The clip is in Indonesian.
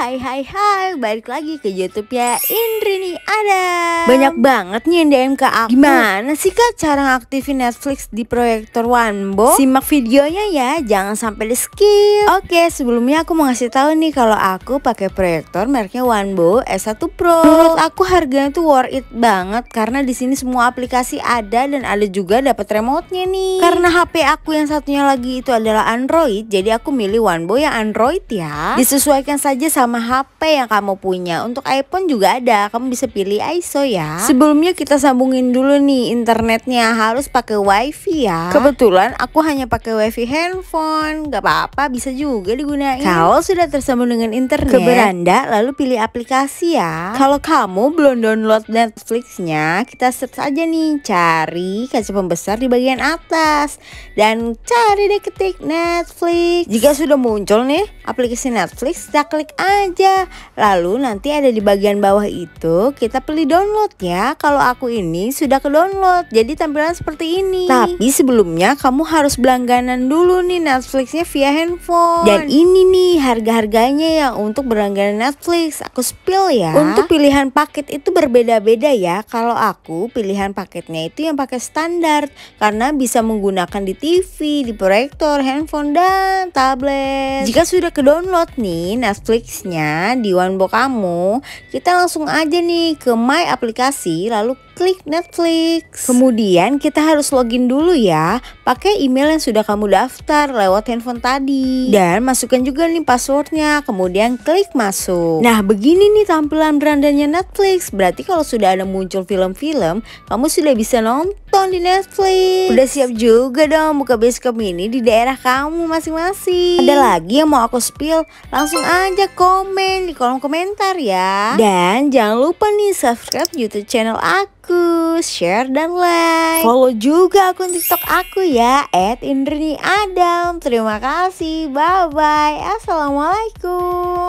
hai hai hai Balik lagi ke Youtube ya Indri nih ada Banyak banget nih yang DM ke aku Gimana sih kak cara ngaktifin Netflix di proyektor Wanbo? Simak videonya ya Jangan sampai di skip Oke sebelumnya aku mau ngasih tahu nih Kalau aku pakai proyektor mereknya Wanbo S1 Pro Menurut aku harganya tuh worth it banget Karena di sini semua aplikasi ada Dan ada juga dapat remote-nya nih Karena HP aku yang satunya lagi itu adalah Android Jadi aku milih Wanbo yang Android ya Disesuaikan saja sama sama HP yang kamu punya. Untuk iPhone juga ada, kamu bisa pilih ISO ya. Sebelumnya kita sambungin dulu nih internetnya, harus pakai WiFi ya. Kebetulan aku hanya pakai WiFi handphone, gak apa-apa, bisa juga digunain. Kalau sudah tersambung dengan internet, ke beranda lalu pilih aplikasi ya. Kalau kamu belum download Netflixnya, kita search aja nih, cari kaca pembesar di bagian atas dan cari deh ketik Netflix. Jika sudah muncul nih aplikasi Netflix, kita klik aja aja. Lalu nanti ada di bagian bawah itu kita pilih download ya. Kalau aku ini sudah ke download, jadi tampilan seperti ini. Tapi sebelumnya kamu harus berlangganan dulu nih Netflixnya via handphone. Dan ini nih harga-harganya ya untuk berlangganan Netflix. Aku spill ya. Untuk pilihan paket itu berbeda-beda ya. Kalau aku pilihan paketnya itu yang pakai standar karena bisa menggunakan di TV, di proyektor, handphone dan tablet. Jika sudah ke download nih Netflix Selanjutnya di OneBox kamu kita langsung aja nih ke My aplikasi lalu klik Netflix. Kemudian kita harus login dulu ya pakai email yang sudah kamu daftar lewat handphone tadi. Dan masukkan juga nih passwordnya kemudian klik masuk. Nah begini nih tampilan berandanya Netflix berarti kalau sudah ada muncul film-film kamu sudah bisa nonton nonton di Netflix. Udah siap juga dong buka bioskop ini di daerah kamu masing-masing. Ada lagi yang mau aku spill? Langsung aja komen di kolom komentar ya. Dan jangan lupa nih subscribe YouTube channel aku, share dan like. Follow juga akun TikTok aku ya, @indrini adam. Terima kasih. Bye bye. Assalamualaikum.